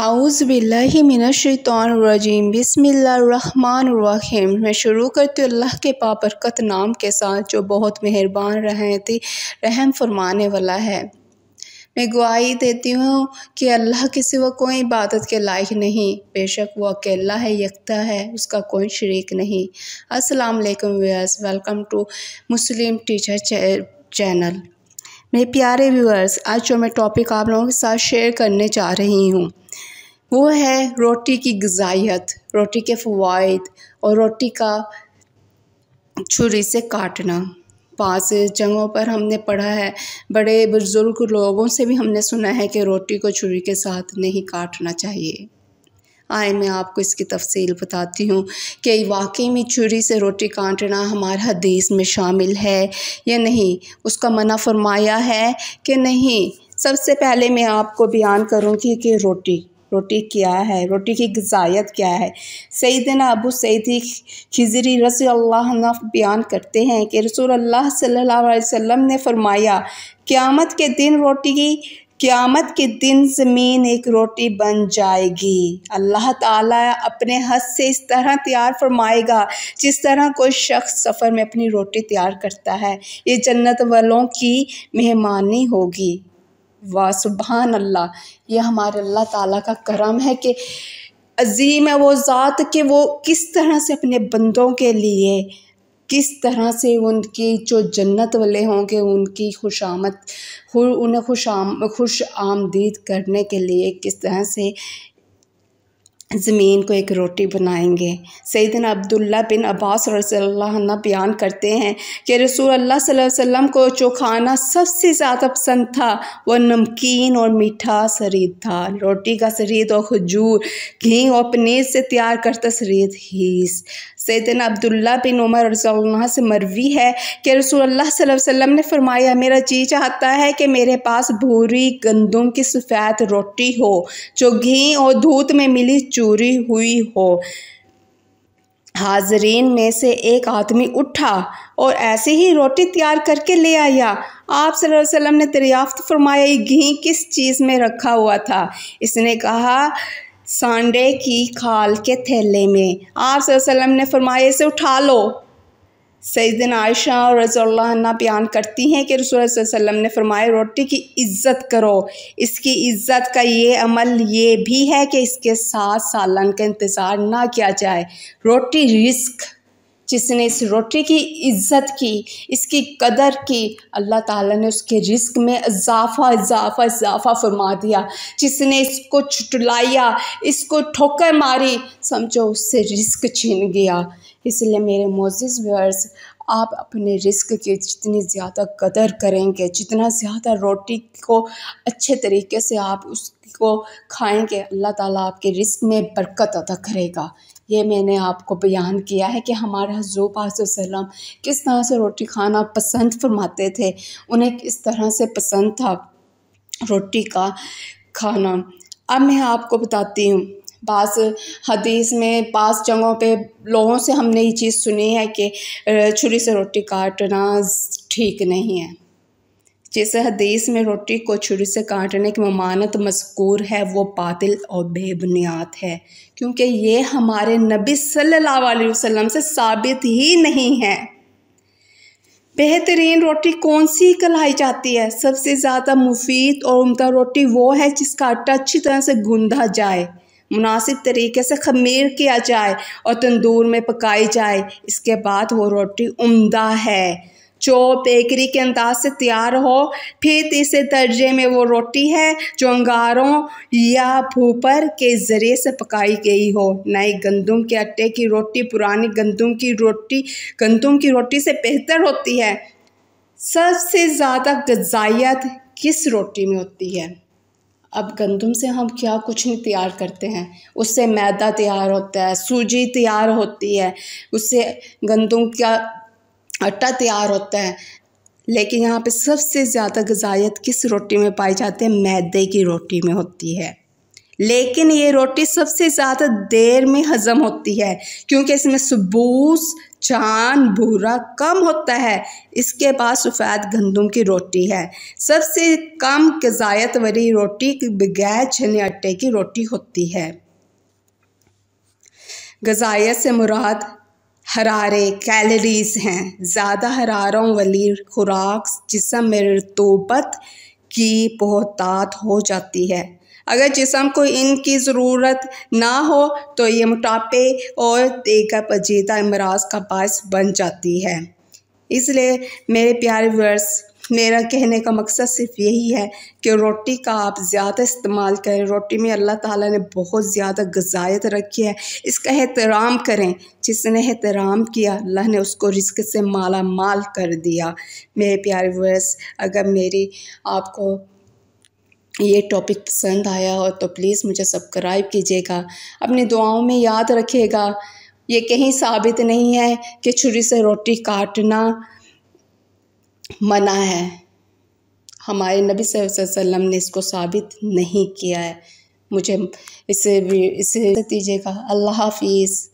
आउज़बिल्लिमिनशैतरजीम बिसमीम मैं शुरू करती हूँ अल्लाह के पापरकत नाम के साथ जो बहुत मेहरबान रहती रहम फरमाने वाला है मैं गुआई देती हूँ कि अल्लाह के सिवा कोई इबादत के लायक नहीं बेशक वो अकेला है यकता है उसका कोई शरीक नहीं असलकम welcome to Muslim teacher channel मेरे प्यारे व्यूअर्स आज जो मैं टॉपिक आप लोगों के साथ शेयर करने जा रही हूँ वो है रोटी की गजाइत रोटी के फवाद और रोटी का छुरी से काटना पाँच जगहों पर हमने पढ़ा है बड़े बुज़ुर्ग लोगों से भी हमने सुना है कि रोटी को छुरी के साथ नहीं काटना चाहिए आए मैं आपको इसकी तफसील बताती हूँ कि वाकई में चूरी से रोटी काटना हमारा हदीस में शामिल है या नहीं उसका मना फरमाया है कि नहीं सबसे पहले मैं आपको बयान करूँगी कि रोटी रोटी क्या है रोटी की गजायत क्या है सईदना अबू सैदी खिजरी रसोल्ला बयान करते हैं कि रसूल सल्ला वसम ने फरमाया क़्यामत के दिन रोटी की क़्यामत के दिन ज़मीन एक रोटी बन जाएगी अल्लाह ताला अपने हद से इस तरह तैयार फरमाएगा जिस तरह कोई शख्स सफ़र में अपनी रोटी तैयार करता है ये जन्नत वालों की मेहमानी होगी वाह सुबहान अल्लाह ये हमारे अल्लाह ताला का करम है कि अजीम है वो ज़ात के वो किस तरह से अपने बंदों के लिए किस तरह से उनकी जो जन्नत वाले होंगे उनकी खुशामद उन्हें आम खुश आमदीद करने के लिए किस तरह से ज़मीन को एक रोटी बनाएंगे सैदन अब्दुल्ला बिन अब्बास रसल्ला बयान करते हैं कि रसूल अल्लाह वसल्लम को जो खाना सबसे ज़्यादा पसंद था वह नमकीन और मीठा शरीद था रोटी का शरीद और खजूर घी और पनीर से तैयार करता शरीद हीस सैदन अब्दुल्ला बिन उमर रसोल्ला से मरवी है कि रसोल्ला वसम ने फरमाया मेरा जी चाहता है कि मेरे पास भूरी गंदम की सफ़ेद रोटी हो जो घी और दूध में मिली चूरी हुई हो हाजरीन में से एक आदमी उठा और ऐसे ही रोटी तैयार करके ले आया आप वसल्लम ने दरियाफ्त फरमाया घी किस चीज़ में रखा हुआ था इसने कहा सांडे की खाल के थैले में आप वसल्लम ने फरमाया इसे उठा लो दिन आयशा और रज़ोल्ला बयान करती हैं कि रसोल सल्लम ने फरमाया रोटी की इज़्ज़त करो इसकी इज़्ज़त का ये अमल ये भी है कि इसके साथ सालन का इंतज़ार ना किया जाए रोटी रिस्क जिसने इस रोटी की इज़्ज़त की इसकी कदर की अल्लाह ताला ने उसके रिस्क में इजाफा इजाफा इजाफा फरमा दिया जिसने इसको छुटलाया इसको ठोकर मारी समझो उससे रिस्क छीन गया इसलिए मेरे मोजिज़ व्यर्स आप अपने रिस्क की जितनी ज़्यादा कदर करेंगे जितना ज़्यादा रोटी को अच्छे तरीके से आप उसको खाएंगे अल्लाह ताला आपके रिस्क में बरकत अदा करेगा ये मैंने आपको बयान किया है कि हमारे हजूब आसम किस तरह से रोटी खाना पसंद फरमाते थे उन्हें किस तरह से पसंद था रोटी का खाना अब मैं आपको बताती हूँ बास हदीस में बास जगहों पे लोगों से हमने ये चीज़ सुनी है कि छुरी से रोटी काटना ठीक नहीं है जिस हदीस में रोटी को छुरी से काटने की ममानत मस्कूर है वो बातिल और बेबुनियाद है क्योंकि ये हमारे नबी सल्लल्लाहु अलैहि वसल्लम से साबित ही नहीं है बेहतरीन रोटी कौन सी कलाई जाती है सबसे ज़्यादा मुफीद और उमदा रोटी वो है जिसका आटा अच्छी तरह से गूंधा जाए मुनासिब तरीके से खमीर किया जाए और तंदूर में पकाई जाए इसके बाद वो रोटी उमदा है जो बेकरी के अंदाज से तैयार हो फिर तीसरे दर्जे में वो रोटी है जो अंगारों या भूपर के ज़रिए से पकाई गई हो नए गंदम के आटे की रोटी पुरानी गंदम की रोटी गंदम की रोटी से बेहतर होती है सबसे ज़्यादा गजाइत किस रोटी में होती है अब गंदम से हम क्या कुछ नहीं तैयार करते हैं उससे मैदा तैयार होता है सूजी तैयार होती है उससे गंदम का आटा तैयार होता है लेकिन यहाँ पे सबसे ज़्यादा गजायत किस रोटी में पाई जाती है मैदे की रोटी में होती है लेकिन ये रोटी सबसे ज़्यादा देर में हज़म होती है क्योंकि इसमें सबूस चान भूरा कम होता है इसके बाद सफ़ैद गंदम की रोटी है सबसे कम गजायत वाली रोटी बगैर छने आटे की रोटी होती है गजायत से मुराद हरारे कैलोरीज़ हैं ज़्यादा हरारों वाली खुराक जिसम में रतूबत की बहुतात हो जाती है अगर जिसम को इनकी ज़रूरत ना हो तो ये मोटापे और देगा पजीदा अमराज का बायस बन जाती है इसलिए मेरे प्यारे व्यूअर्स मेरा कहने का मकसद सिर्फ यही है कि रोटी का आप ज़्यादा इस्तेमाल करें रोटी में अल्लाह ताला ने बहुत ज़्यादा गजायत रखी है इसका एहतराम करें जिसने एहतराम किया अल्लाह ने उसको रिस्क से माला माल कर दिया मेरे प्यारे वर्स अगर मेरी आपको ये टॉपिक पसंद आया हो तो प्लीज़ मुझे सब्सक्राइब कीजिएगा अपनी दुआओं में याद रखिएगा ये कहीं साबित नहीं है कि छुरी से रोटी काटना मना है हमारे नबी वसल्लम ने इसको साबित नहीं किया है मुझे इसे भी इसे दीजिएगा अल्लाह हाफिज़